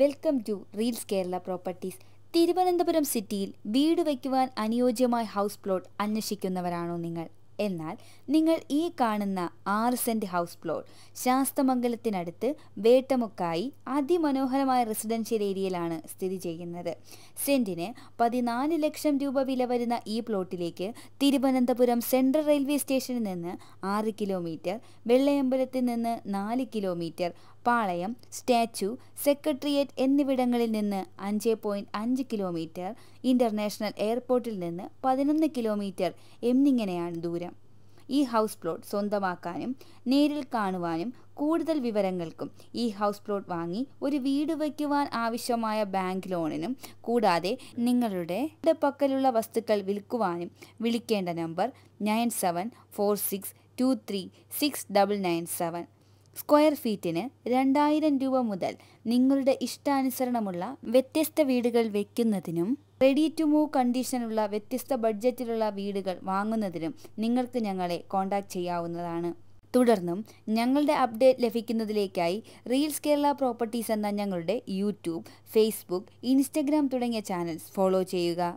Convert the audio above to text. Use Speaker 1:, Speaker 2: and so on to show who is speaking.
Speaker 1: welcome to reels Kerala properties Thiruvananthapuram സിറ്റിയിൽ വീട് വയ്ക്കുവാൻ അനുയോജ്യമായ ഹൗസ് പ്ലോട്ട് അന്വേഷിക്കുന്നവരാണോ നിങ്ങൾ എന്നാൽ നിങ്ങൾ ഈ കാണുന്ന ആറ് സെൻറ്റ് ഹൗസ് പ്ലോട്ട് ശാസ്തമംഗലത്തിനടുത്ത് വേട്ടമുക്കായി അതിമനോഹരമായ റെസിഡൻഷ്യൽ ഏരിയയിലാണ് സ്ഥിതി ചെയ്യുന്നത് സെൻറ്റിന് പതിനാല് ലക്ഷം രൂപ വില വരുന്ന ഈ പ്ലോട്ടിലേക്ക് തിരുവനന്തപുരം സെൻട്രൽ റെയിൽവേ സ്റ്റേഷനിൽ നിന്ന് ആറ് കിലോമീറ്റർ വെള്ളയമ്പലത്തിൽ നിന്ന് നാല് കിലോമീറ്റർ പാളയം സ്റ്റാച്യു സെക്രട്ടേറിയറ്റ് എന്നിവിടങ്ങളിൽ നിന്ന് അഞ്ച് പോയിന്റ് അഞ്ച് കിലോമീറ്റർ ഇന്റർനാഷണൽ എയർപോർട്ടിൽ നിന്ന് പതിനൊന്ന് കിലോമീറ്റർ എന്നിങ്ങനെയാണ് ദൂരം ഈ ഹൗസ് പ്ലോട്ട് സ്വന്തമാക്കാനും നേരിൽ കാണുവാനും കൂടുതൽ വിവരങ്ങൾക്കും ഈ ഹൗസ് പ്ലോട്ട് വാങ്ങി ഒരു വീട് വയ്ക്കുവാൻ ആവശ്യമായ ബാങ്ക് ലോണിനും കൂടാതെ നിങ്ങളുടെ പക്കലുള്ള വസ്തുക്കൾ വിൽക്കുവാനും വിളിക്കേണ്ട number nine seven four six two three six double nine seven square ഫീറ്റിന് രണ്ടായിരം രൂപ മുതൽ നിങ്ങളുടെ ഇഷ്ടാനുസരണമുള്ള വ്യത്യസ്ത വീടുകൾ വയ്ക്കുന്നതിനും റെഡി ടു മൂവ് കണ്ടീഷനുള്ള വ്യത്യസ്ത ബഡ്ജറ്റിലുള്ള വീടുകൾ വാങ്ങുന്നതിനും നിങ്ങൾക്ക് ഞങ്ങളെ കോൺടാക്റ്റ് ചെയ്യാവുന്നതാണ് തുടർന്നും ഞങ്ങളുടെ അപ്ഡേറ്റ് ലഭിക്കുന്നതിലേക്കായി റീൽസ് കേരള പ്രോപ്പർട്ടീസ് എന്ന ഞങ്ങളുടെ യൂട്യൂബ് ഫേസ്ബുക്ക് ഇൻസ്റ്റഗ്രാം തുടങ്ങിയ ചാനൽസ് ഫോളോ ചെയ്യുക